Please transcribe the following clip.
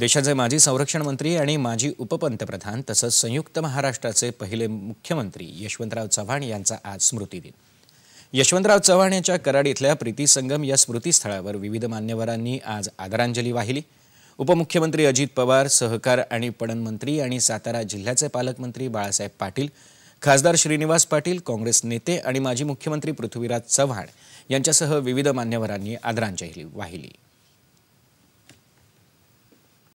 देशाचे माजी संरक्षण मंत्री आणि माजी उपपंतप्रधान तसंच संयुक्त महाराष्ट्राचे पहिले मुख्यमंत्री यशवंतराव चव्हाण यांचा आज दिन यशवंतराव चव्हाण यांच्या कराड इथल्या प्रीती संगम या स्मृतीस्थळावर विविध मान्यवरांनी आज आदरांजली वाहिली उपमुख्यमंत्री अजित पवार सहकार आणि पणन मंत्री आणि सातारा जिल्ह्याचे पालकमंत्री बाळासाहेब पाटील खासदार श्रीनिवास पाटील काँग्रेस नेते आणि माजी मुख्यमंत्री पृथ्वीराज चव्हाण यांच्यासह विविध मान्यवरांनी आदरांजली वाहिली